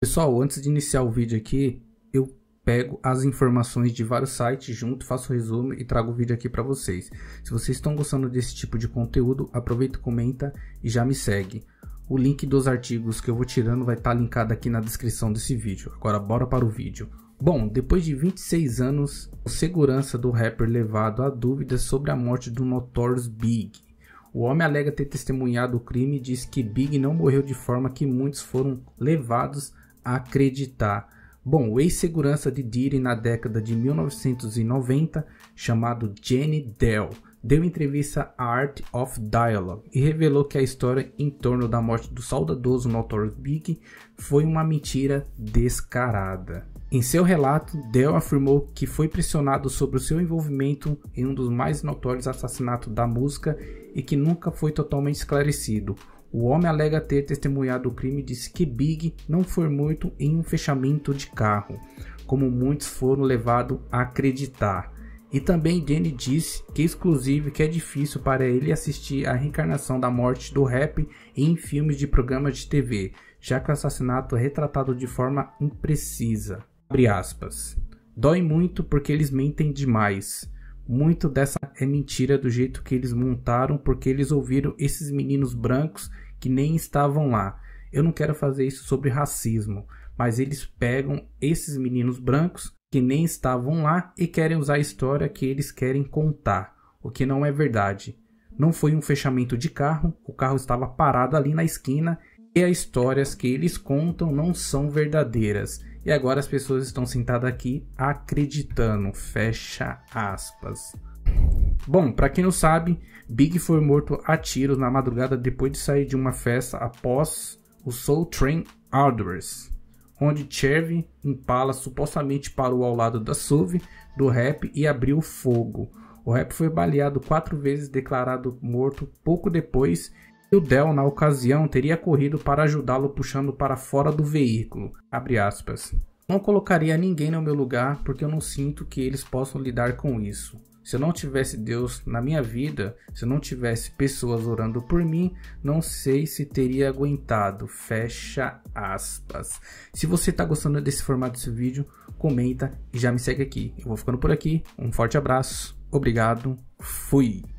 Pessoal, antes de iniciar o vídeo aqui, eu pego as informações de vários sites junto, faço o resumo e trago o vídeo aqui para vocês. Se vocês estão gostando desse tipo de conteúdo, aproveita, comenta e já me segue. O link dos artigos que eu vou tirando vai estar tá linkado aqui na descrição desse vídeo. Agora bora para o vídeo. Bom, depois de 26 anos, o segurança do rapper levado a dúvidas sobre a morte do Notorious Big. O homem alega ter testemunhado o crime e diz que Big não morreu de forma que muitos foram levados acreditar. Bom, o ex-segurança de Diri na década de 1990, chamado Jenny Dell, deu entrevista à Art of Dialogue e revelou que a história em torno da morte do saudoso Notorious Big foi uma mentira descarada. Em seu relato, Dell afirmou que foi pressionado sobre o seu envolvimento em um dos mais notórios assassinatos da música e que nunca foi totalmente esclarecido. O homem alega ter testemunhado o crime e disse que Big não foi morto em um fechamento de carro, como muitos foram levados a acreditar. E também Danny disse que exclusivo que é difícil para ele assistir a reencarnação da morte do rap em filmes de programas de TV, já que o assassinato é retratado de forma imprecisa. Dói muito porque eles mentem demais muito dessa é mentira do jeito que eles montaram, porque eles ouviram esses meninos brancos que nem estavam lá. Eu não quero fazer isso sobre racismo, mas eles pegam esses meninos brancos que nem estavam lá e querem usar a história que eles querem contar, o que não é verdade. Não foi um fechamento de carro, o carro estava parado ali na esquina e as histórias que eles contam não são verdadeiras. E agora as pessoas estão sentadas aqui acreditando. Fecha aspas. Bom, para quem não sabe, Big foi morto a tiros na madrugada depois de sair de uma festa após o Soul Train Outdoors, onde Chevy Impala supostamente parou ao lado da SUV do rap e abriu fogo. O rap foi baleado quatro vezes, declarado morto pouco depois e o Dell, na ocasião, teria corrido para ajudá-lo puxando para fora do veículo. Não colocaria ninguém no meu lugar porque eu não sinto que eles possam lidar com isso. Se eu não tivesse Deus na minha vida, se eu não tivesse pessoas orando por mim, não sei se teria aguentado. Fecha aspas. Se você está gostando desse formato desse vídeo, comenta e já me segue aqui. Eu vou ficando por aqui. Um forte abraço. Obrigado. Fui.